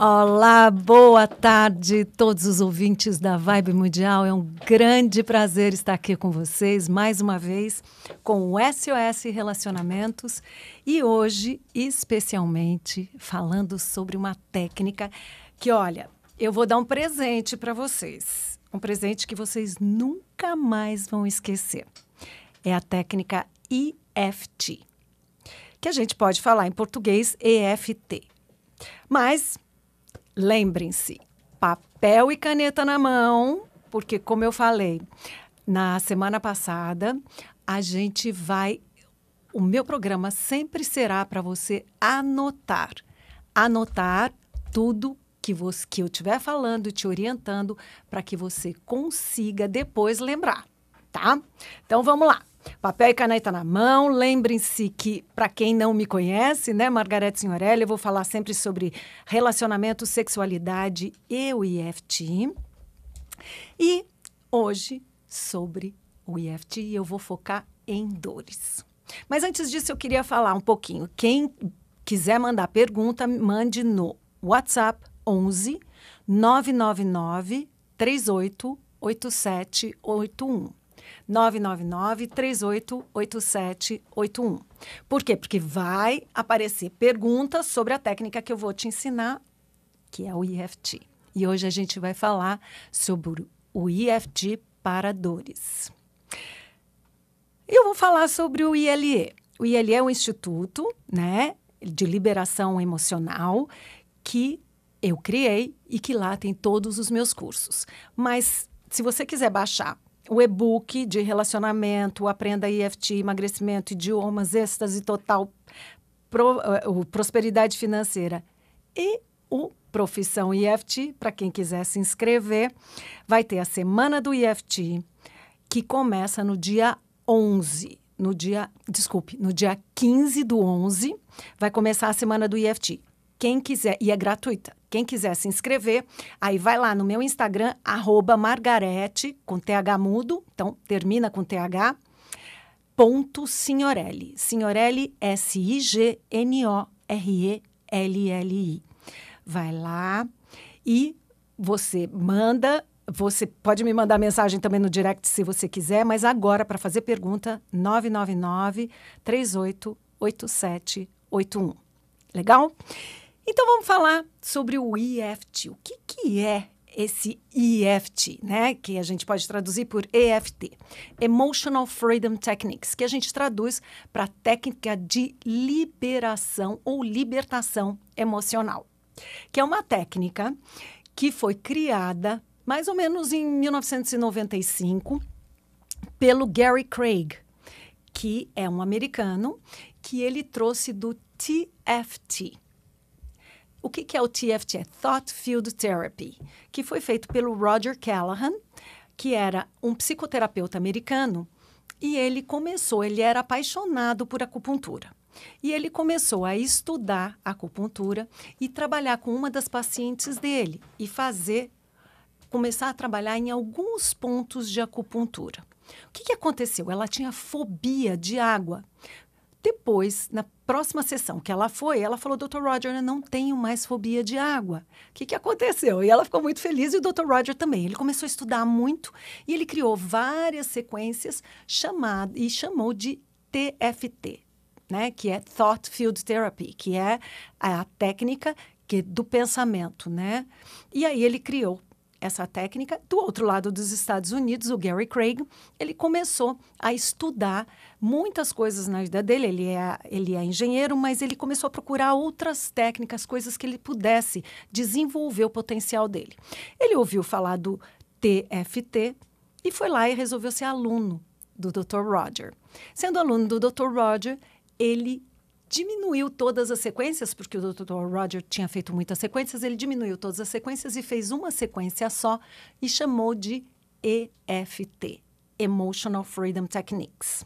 Olá, boa tarde, todos os ouvintes da Vibe Mundial. É um grande prazer estar aqui com vocês mais uma vez com o SOS Relacionamentos e hoje, especialmente, falando sobre uma técnica que, olha, eu vou dar um presente para vocês. Um presente que vocês nunca mais vão esquecer. É a técnica EFT, que a gente pode falar em português EFT. Mas lembrem-se, papel e caneta na mão, porque, como eu falei na semana passada, a gente vai. O meu programa sempre será para você anotar. Anotar tudo que, você, que eu estiver falando e te orientando para que você consiga depois lembrar, tá? Então vamos lá. Papel e caneta na mão. Lembrem-se que, para quem não me conhece, né, Margarete Senhorelli, eu vou falar sempre sobre relacionamento, sexualidade e o IFT. E hoje, sobre o IFT, eu vou focar em dores. Mas antes disso, eu queria falar um pouquinho. Quem quiser mandar pergunta, mande no WhatsApp 11 999 388781. 999-388781. Por quê? Porque vai aparecer perguntas sobre a técnica que eu vou te ensinar, que é o EFT. E hoje a gente vai falar sobre o EFT para dores. Eu vou falar sobre o ILE. O ILE é um instituto, né, de liberação emocional que eu criei e que lá tem todos os meus cursos. Mas se você quiser baixar o e-book de relacionamento, Aprenda EFT, Emagrecimento, Idiomas, Êxtase Total, pro, uh, Prosperidade Financeira e o Profissão EFT, para quem quiser se inscrever. Vai ter a Semana do EFT, que começa no dia 11 no dia, desculpe, no dia 15 do 11, vai começar a semana do EFT. Quem quiser, e é gratuita. Quem quiser se inscrever, aí vai lá no meu Instagram, arroba margarete, com TH mudo, então termina com TH, ponto Signorelli. Signorelli, S-I-G-N-O-R-E-L-L-I. Vai lá e você manda você pode me mandar mensagem também no direct se você quiser, mas agora para fazer pergunta 999 388781. Legal? Então vamos falar sobre o EFT. O que, que é esse EFT, né? Que a gente pode traduzir por EFT, Emotional Freedom Techniques, que a gente traduz para técnica de liberação ou libertação emocional, que é uma técnica que foi criada mais ou menos em 1995 pelo Gary Craig, que é um americano, que ele trouxe do TFT, o que, é o TFT? É Thought Field Therapy, que foi feito pelo Roger Callahan, que era um psicoterapeuta americano, e ele começou, ele era apaixonado por acupuntura. E ele começou a estudar acupuntura e trabalhar com uma das pacientes dele e fazer começar a trabalhar em alguns pontos de acupuntura. O que, que, aconteceu? Ela tinha fobia de água. Depois, na próxima sessão que ela foi, ela falou: Dr. Roger, eu não tenho mais fobia de água. O que, que aconteceu? E ela ficou muito feliz e o Dr. Roger também. Ele começou a estudar muito e ele criou várias sequências chamado, e chamou de TFT, né? que é Thought Field Therapy, que é a técnica que, do pensamento. Né? E aí ele criou essa técnica. Do outro lado dos Estados Unidos, o Gary Craig, ele começou a estudar muitas coisas na vida dele. Ele é, ele é engenheiro, mas ele começou a procurar outras técnicas, coisas que ele pudesse desenvolver o potencial dele. Ele ouviu falar do TFT e foi lá e resolveu ser aluno do Dr. Roger. Sendo aluno do Dr. Roger, ele diminuiu todas as sequências, porque o Dr. Roger tinha feito muitas sequências, ele diminuiu todas as sequências e fez uma sequência só e chamou de EFT Emotional Freedom Techniques.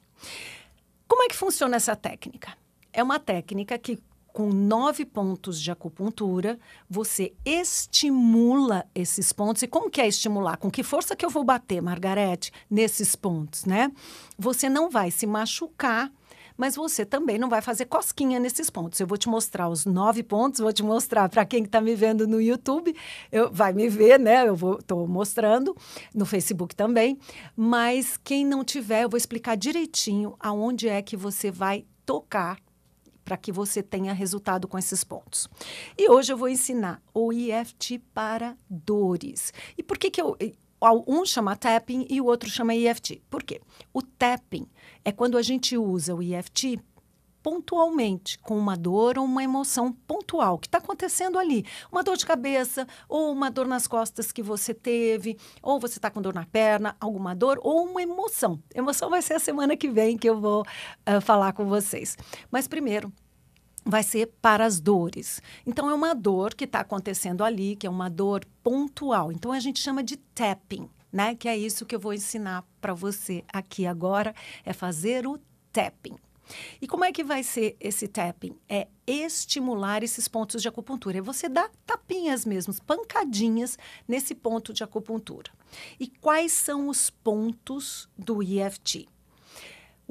Como é que funciona essa técnica? É uma técnica que com nove pontos de acupuntura, você estimula esses pontos. E como que é estimular? Com que força que eu vou bater, Margarete, nesses pontos, né? Você não vai se machucar mas você também não vai fazer cosquinha nesses pontos. Eu vou te mostrar os nove pontos, vou te mostrar para quem está me vendo no YouTube, eu, vai me ver, né? Eu estou mostrando, no Facebook também. Mas quem não tiver, eu vou explicar direitinho aonde é que você vai tocar para que você tenha resultado com esses pontos. E hoje eu vou ensinar o EFT para dores. E por que, que eu um chama tapping e o outro chama EFT. Por quê? O tapping é quando a gente usa o EFT pontualmente, com uma dor ou uma emoção pontual que está acontecendo ali. Uma dor de cabeça, ou uma dor nas costas que você teve, ou você está com dor na perna, alguma dor, ou uma emoção. Emoção vai ser a semana que vem que eu vou uh, falar com vocês. Mas primeiro, vai ser para as dores. Então, é uma dor que está acontecendo ali, que é uma dor pontual. Então, a gente chama de tapping, né? Que é isso que eu vou ensinar para você aqui agora, é fazer o tapping. E como é que vai ser esse tapping? É estimular esses pontos de acupuntura. É você dar tapinhas mesmo, pancadinhas nesse ponto de acupuntura. E quais são os pontos do EFT?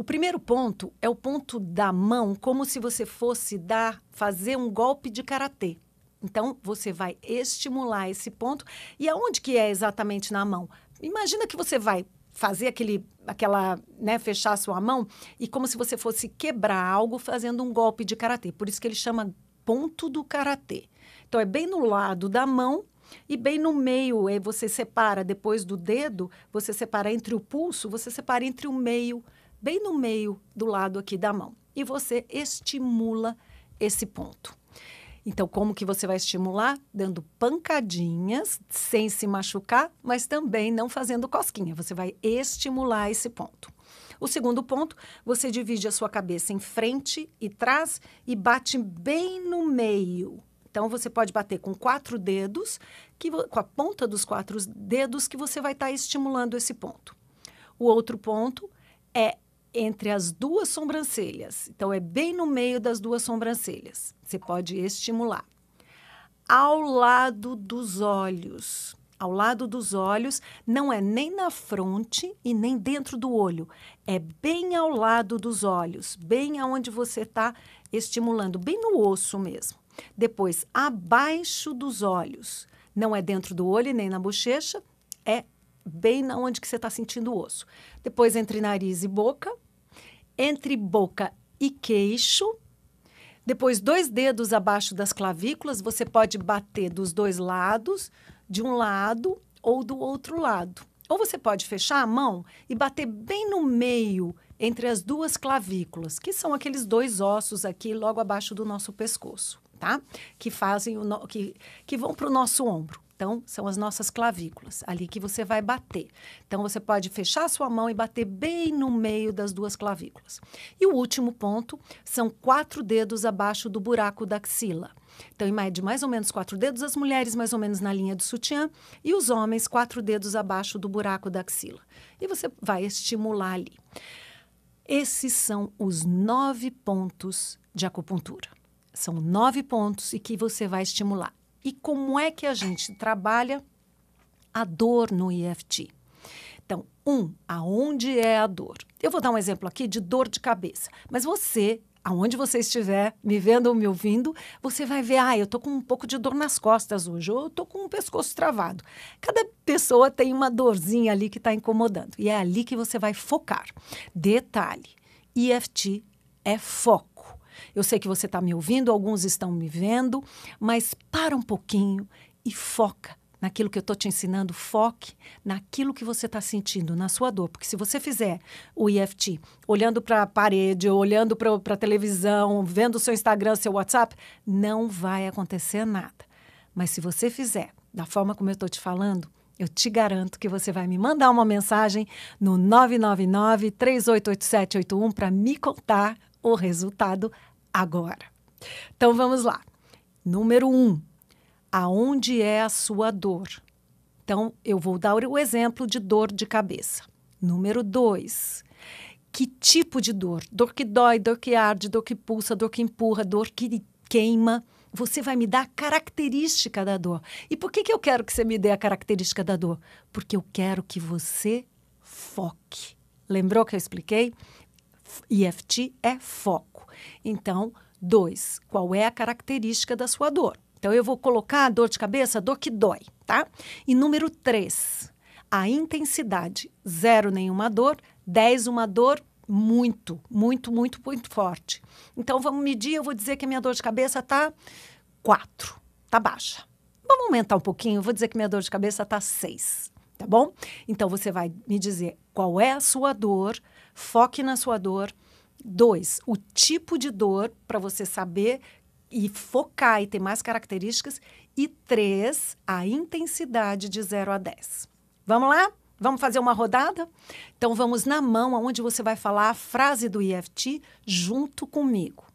O primeiro ponto é o ponto da mão, como se você fosse dar, fazer um golpe de karatê. Então, você vai estimular esse ponto. E aonde que é exatamente na mão? Imagina que você vai fazer aquele, aquela, né, fechar a sua mão e como se você fosse quebrar algo fazendo um golpe de karatê. Por isso que ele chama ponto do karatê. Então, é bem no lado da mão e bem no meio, é, você separa depois do dedo, você separa entre o pulso, você separa entre o meio bem no meio do lado aqui da mão. E você estimula esse ponto. Então, como que você vai estimular? Dando pancadinhas, sem se machucar, mas também não fazendo cosquinha. Você vai estimular esse ponto. O segundo ponto, você divide a sua cabeça em frente e trás e bate bem no meio. Então, você pode bater com quatro dedos, que, com a ponta dos quatro dedos, que você vai estar tá estimulando esse ponto. O outro ponto é entre as duas sobrancelhas. Então, é bem no meio das duas sobrancelhas. Você pode estimular. Ao lado dos olhos. Ao lado dos olhos, não é nem na fronte e nem dentro do olho. É bem ao lado dos olhos, bem aonde você está estimulando, bem no osso mesmo. Depois, abaixo dos olhos. Não é dentro do olho nem na bochecha, é bem na onde que você está sentindo o osso. Depois entre nariz e boca, entre boca e queixo. Depois dois dedos abaixo das clavículas, você pode bater dos dois lados, de um lado ou do outro lado. Ou você pode fechar a mão e bater bem no meio entre as duas clavículas, que são aqueles dois ossos aqui logo abaixo do nosso pescoço, tá? Que fazem o no... que, que vão para o nosso ombro. Então, são as nossas clavículas, ali que você vai bater. Então, você pode fechar sua mão e bater bem no meio das duas clavículas. E o último ponto são quatro dedos abaixo do buraco da axila. Então, de mais ou menos quatro dedos, as mulheres mais ou menos na linha do sutiã e os homens quatro dedos abaixo do buraco da axila. E você vai estimular ali. Esses são os nove pontos de acupuntura. São nove pontos e que você vai estimular. E como é que a gente trabalha a dor no EFT? Então, um, aonde é a dor? Eu vou dar um exemplo aqui de dor de cabeça, mas você aonde você estiver me vendo ou me ouvindo, você vai ver, ah, eu tô com um pouco de dor nas costas hoje, ou eu tô com o pescoço travado. Cada pessoa tem uma dorzinha ali que está incomodando, e é ali que você vai focar. Detalhe, EFT é foco. Eu sei que você está me ouvindo, alguns estão me vendo, mas para um pouquinho e foca naquilo que eu estou te ensinando, foque naquilo que você está sentindo, na sua dor. Porque se você fizer o EFT olhando para a parede, olhando para a televisão, vendo o seu Instagram, seu WhatsApp, não vai acontecer nada. Mas se você fizer da forma como eu estou te falando, eu te garanto que você vai me mandar uma mensagem no 999 388781 para me contar o resultado agora. Então vamos lá. Número um, aonde é a sua dor? Então eu vou dar o exemplo de dor de cabeça. Número dois, que tipo de dor? Dor que dói, dor que arde, dor que pulsa, dor que empurra, dor que queima. Você vai me dar a característica da dor. E por que, que eu quero que você me dê a característica da dor? Porque eu quero que você foque. Lembrou que eu expliquei? EFT é foco. Então, dois, qual é a característica da sua dor? Então, eu vou colocar a dor de cabeça, dor que dói, tá? E número três, a intensidade. Zero, nenhuma dor. Dez, uma dor muito, muito, muito, muito forte. Então, vamos medir, eu vou dizer que a minha dor de cabeça tá quatro, tá baixa. Vamos aumentar um pouquinho, eu vou dizer que minha dor de cabeça tá seis, tá bom? Então, você vai me dizer qual é a sua dor, Foque na sua dor. Dois, o tipo de dor para você saber e focar e ter mais características. E três, a intensidade de 0 a 10. Vamos lá? Vamos fazer uma rodada? Então vamos na mão, onde você vai falar a frase do IFT junto comigo.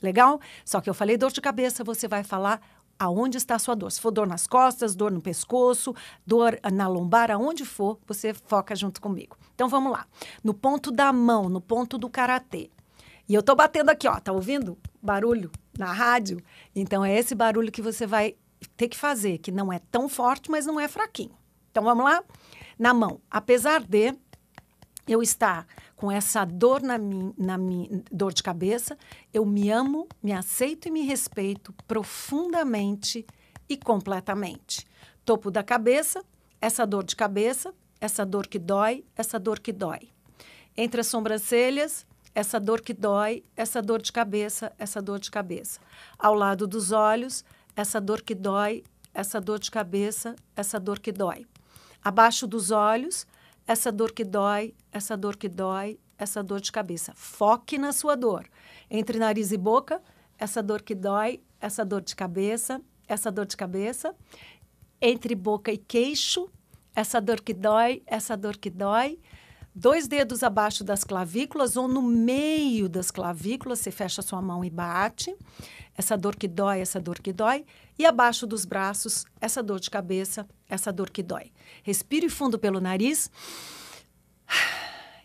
Legal? Só que eu falei dor de cabeça, você vai falar aonde está a sua dor. Se for dor nas costas, dor no pescoço, dor ah, na lombar, aonde for, você foca junto comigo. Então vamos lá. No ponto da mão, no ponto do karatê. E eu tô batendo aqui, ó, tá ouvindo? Barulho na rádio. Então é esse barulho que você vai ter que fazer, que não é tão forte, mas não é fraquinho. Então vamos lá? Na mão, apesar de eu estar com essa dor na mim, na mim, dor de cabeça, eu me amo, me aceito e me respeito profundamente e completamente. Topo da cabeça, essa dor de cabeça, essa dor que dói, essa dor que dói. Entre as sobrancelhas, essa dor que dói, essa dor de cabeça, essa dor de cabeça. Ao lado dos olhos, essa dor que dói, essa dor de cabeça, essa dor que dói. Abaixo dos olhos, essa dor que dói, essa dor que dói, essa dor de cabeça. Foque na sua dor. Entre nariz e boca, essa dor que dói, essa dor de cabeça, essa dor de cabeça. Entre boca e queixo, essa dor que dói, essa dor que dói dois dedos abaixo das clavículas ou no meio das clavículas, você fecha sua mão e bate. Essa dor que dói, essa dor que dói. E abaixo dos braços, essa dor de cabeça, essa dor que dói. Respire fundo pelo nariz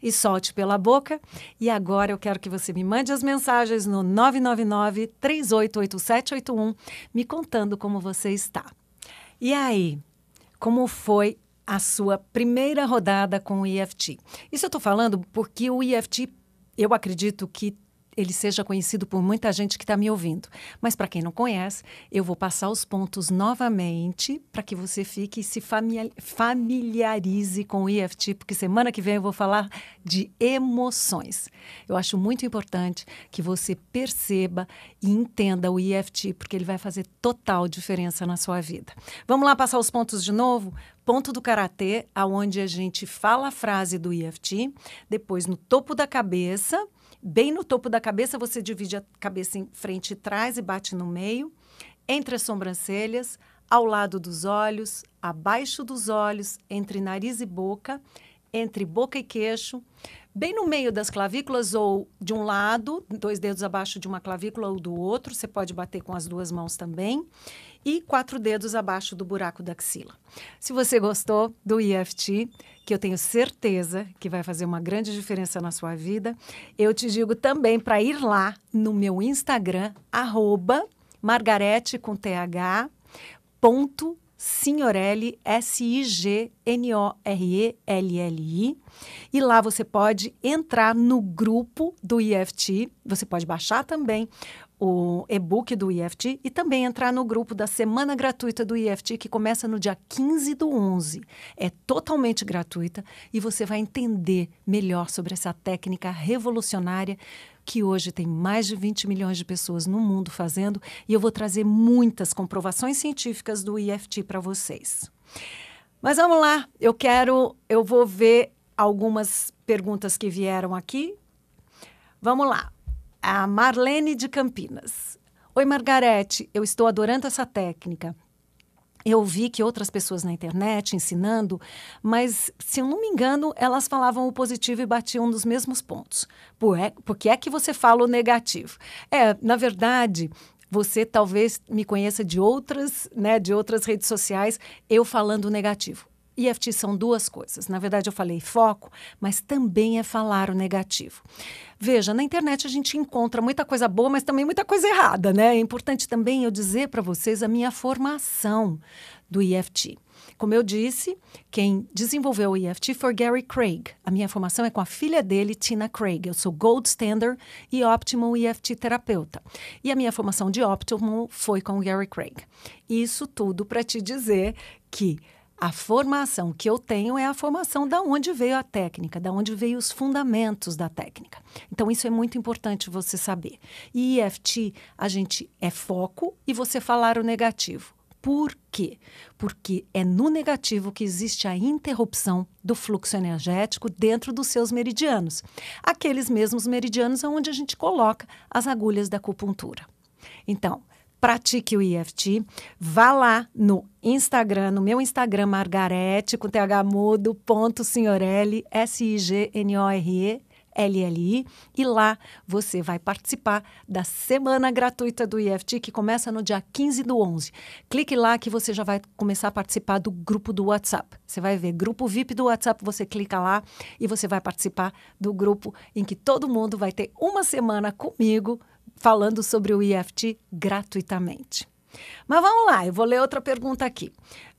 e solte pela boca. E agora eu quero que você me mande as mensagens no 999-388781, me contando como você está. E aí, como foi a sua primeira rodada com o EFT. Isso eu estou falando porque o EFT, eu acredito que ele seja conhecido por muita gente que está me ouvindo. Mas para quem não conhece, eu vou passar os pontos novamente para que você fique e se familiarize com o EFT, porque semana que vem eu vou falar de emoções. Eu acho muito importante que você perceba e entenda o EFT, porque ele vai fazer total diferença na sua vida. Vamos lá passar os pontos de novo? Ponto do Karatê, aonde a gente fala a frase do EFT, depois no topo da cabeça, bem no topo da cabeça você divide a cabeça em frente e trás e bate no meio, entre as sobrancelhas, ao lado dos olhos, abaixo dos olhos, entre nariz e boca entre boca e queixo, bem no meio das clavículas ou de um lado, dois dedos abaixo de uma clavícula ou do outro, você pode bater com as duas mãos também, e quatro dedos abaixo do buraco da axila. Se você gostou do EFT, que eu tenho certeza que vai fazer uma grande diferença na sua vida, eu te digo também para ir lá no meu Instagram, arroba margarete com th, ponto Signorelli, S-I-G-N-O-R-E-L-L-I. E lá você pode entrar no grupo do IFT, você pode baixar também o e-book do IFT e também entrar no grupo da Semana Gratuita do IFT, que começa no dia 15 do 11. É totalmente gratuita e você vai entender melhor sobre essa técnica revolucionária que hoje tem mais de 20 milhões de pessoas no mundo fazendo, e eu vou trazer muitas comprovações científicas do EFT para vocês. Mas vamos lá, eu quero, eu vou ver algumas perguntas que vieram aqui. Vamos lá. A Marlene de Campinas. Oi, Margarete, eu estou adorando essa técnica eu vi que outras pessoas na internet ensinando, mas se eu não me engano, elas falavam o positivo e batiam nos mesmos pontos. Por, é, por que é que você fala o negativo? É, na verdade, você talvez me conheça de outras, né, de outras redes sociais, eu falando negativo. EFT são duas coisas. Na verdade, eu falei foco, mas também é falar o negativo. Veja, na internet a gente encontra muita coisa boa, mas também muita coisa errada, né? É importante também eu dizer para vocês a minha formação do EFT. Como eu disse, quem desenvolveu o EFT foi Gary Craig. A minha formação é com a filha dele, Tina Craig. Eu sou Gold Standard e Optimum EFT terapeuta. E a minha formação de Optimum foi com o Gary Craig. Isso tudo para te dizer que a formação que eu tenho é a formação da onde veio a técnica, da onde veio os fundamentos da técnica. Então isso é muito importante você saber. E EFT, a gente é foco e você falar o negativo. Por quê? Porque é no negativo que existe a interrupção do fluxo energético dentro dos seus meridianos, aqueles mesmos meridianos onde a gente coloca as agulhas da acupuntura. Então, pratique o EFT, vá lá no Instagram, no meu Instagram, Margarete, com TH mudo, ponto S-I-G-N-O-R-E, LLI, e lá você vai participar da semana gratuita do EFT, que começa no dia 15 do 11. Clique lá que você já vai começar a participar do grupo do WhatsApp. Você vai ver grupo VIP do WhatsApp, você clica lá e você vai participar do grupo em que todo mundo vai ter uma semana comigo falando sobre o EFT gratuitamente. Mas vamos lá, eu vou ler outra pergunta aqui.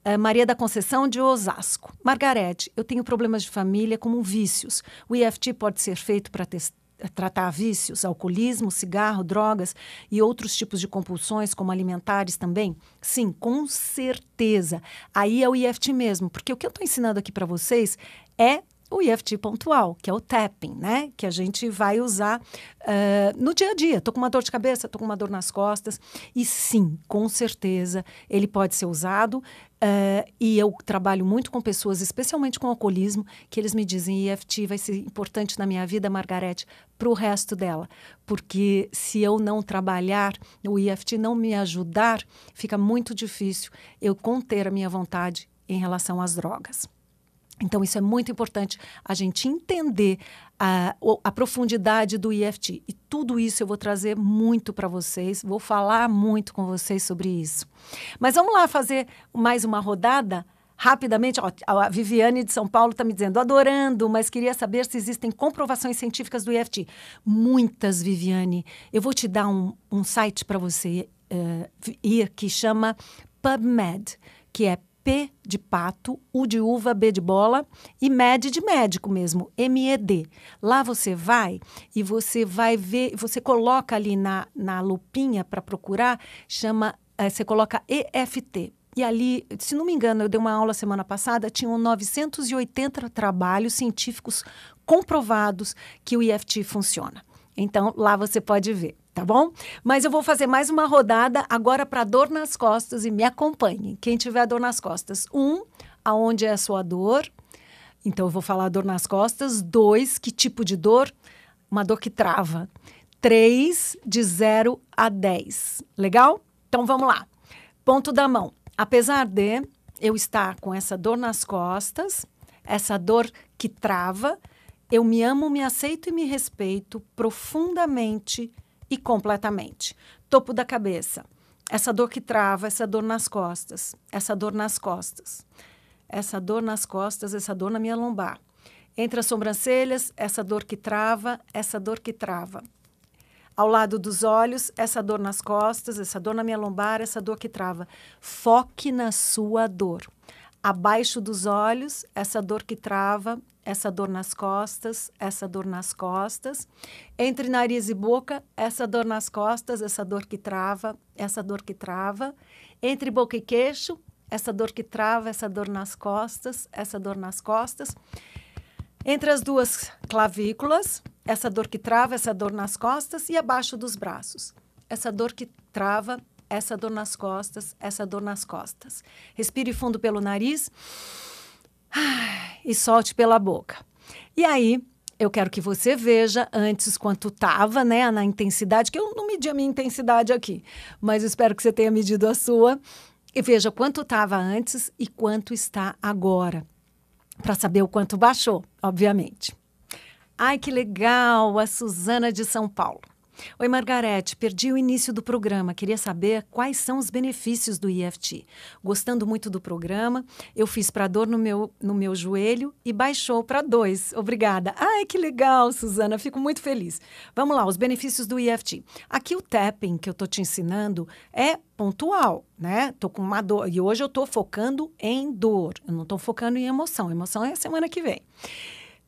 É, Maria da Conceição de Osasco. Margarete, eu tenho problemas de família como vícios. O EFT pode ser feito para eh, tratar vícios, alcoolismo, cigarro, drogas e outros tipos de compulsões, como alimentares também? Sim, com certeza. Aí é o IFT mesmo, porque o que eu estou ensinando aqui para vocês é o EFT pontual, que é o tapping, né? Que a gente vai usar uh, no dia a dia. Tô com uma dor de cabeça, tô com uma dor nas costas. E sim, com certeza, ele pode ser usado. Uh, e eu trabalho muito com pessoas, especialmente com alcoolismo, que eles me dizem: EFT vai ser importante na minha vida, Margarete, para o resto dela. Porque se eu não trabalhar, o EFT não me ajudar, fica muito difícil eu conter a minha vontade em relação às drogas. Então, isso é muito importante a gente entender a, a profundidade do EFT. E tudo isso eu vou trazer muito para vocês, vou falar muito com vocês sobre isso. Mas vamos lá fazer mais uma rodada rapidamente, ó, a Viviane de São Paulo está me dizendo, adorando, mas queria saber se existem comprovações científicas do EFT. Muitas, Viviane. Eu vou te dar um, um site para você uh, ir que chama PubMed, que é P de pato, U de uva, B de bola e MED de médico mesmo, MED. Lá você vai e você vai ver, você coloca ali na, na lupinha para procurar, chama, é, você coloca EFT. E ali, se não me engano, eu dei uma aula semana passada, tinham 980 trabalhos científicos comprovados que o EFT funciona. Então, lá você pode ver tá bom? Mas eu vou fazer mais uma rodada agora para dor nas costas e me acompanhe. Quem tiver dor nas costas, um, aonde é a sua dor? Então eu vou falar dor nas costas. Dois, que tipo de dor? Uma dor que trava. Três, de 0 a 10. Legal? Então vamos lá. Ponto da mão. Apesar de eu estar com essa dor nas costas, essa dor que trava, eu me amo, me aceito e me respeito profundamente e completamente. Topo da cabeça. Essa dor que trava, essa dor nas costas, essa dor nas costas, essa dor nas costas, essa dor na minha lombar. Entre as sobrancelhas, essa dor que trava, essa dor que trava. Ao lado dos olhos, essa dor nas costas, essa dor na minha lombar, essa dor que trava. Foque na sua dor. Abaixo dos olhos, essa dor que trava, essa dor nas costas, essa dor nas costas. Entre nariz e boca, essa dor nas costas, essa dor que trava, essa dor que trava. Entre boca e queixo, essa dor que trava, essa dor nas costas, essa dor nas costas. Entre as duas clavículas, essa dor que trava, essa dor nas costas e abaixo dos braços. Essa dor que trava, essa dor nas costas, essa dor nas costas. Respire fundo pelo nariz. Ai e solte pela boca. E aí, eu quero que você veja antes quanto estava, né, na intensidade, que eu não medi a minha intensidade aqui, mas espero que você tenha medido a sua. E veja quanto estava antes e quanto está agora, para saber o quanto baixou, obviamente. Ai, que legal, a Suzana de São Paulo. Oi, Margarete, perdi o início do programa. Queria saber quais são os benefícios do EFT. Gostando muito do programa, eu fiz para dor no meu, no meu joelho e baixou para dois. Obrigada. Ai, que legal, Suzana. Fico muito feliz. Vamos lá, os benefícios do EFT. Aqui o tapping que eu tô te ensinando é pontual, né? Tô com uma dor e hoje eu tô focando em dor. Eu não tô focando em emoção. Emoção é a semana que vem.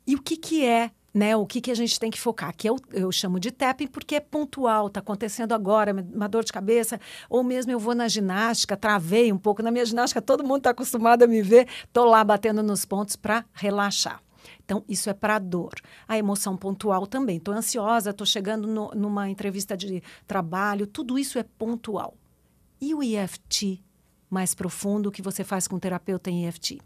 E o que, que é né, o que, que a gente tem que focar, que eu, eu chamo de tapping porque é pontual, está acontecendo agora, uma dor de cabeça, ou mesmo eu vou na ginástica, travei um pouco na minha ginástica, todo mundo está acostumado a me ver, estou lá batendo nos pontos para relaxar. Então, isso é para dor. A emoção pontual também. Estou ansiosa, estou chegando no, numa entrevista de trabalho, tudo isso é pontual. E o EFT mais profundo que você faz com o terapeuta em EFT?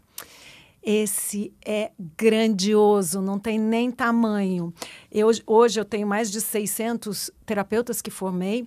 Esse é grandioso, não tem nem tamanho. Eu, hoje eu tenho mais de 600 terapeutas que formei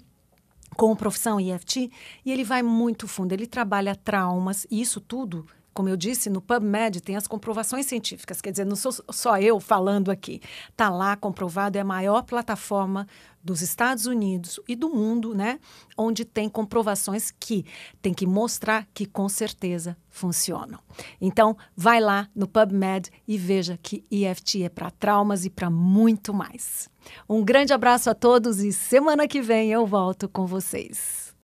com profissão EFT e ele vai muito fundo. Ele trabalha traumas, e isso tudo como eu disse, no PubMed tem as comprovações científicas, quer dizer, não sou só eu falando aqui. Está lá comprovado, é a maior plataforma dos Estados Unidos e do mundo, né? Onde tem comprovações que tem que mostrar que com certeza funcionam. Então, vai lá no PubMed e veja que EFT é para traumas e para muito mais. Um grande abraço a todos e semana que vem eu volto com vocês.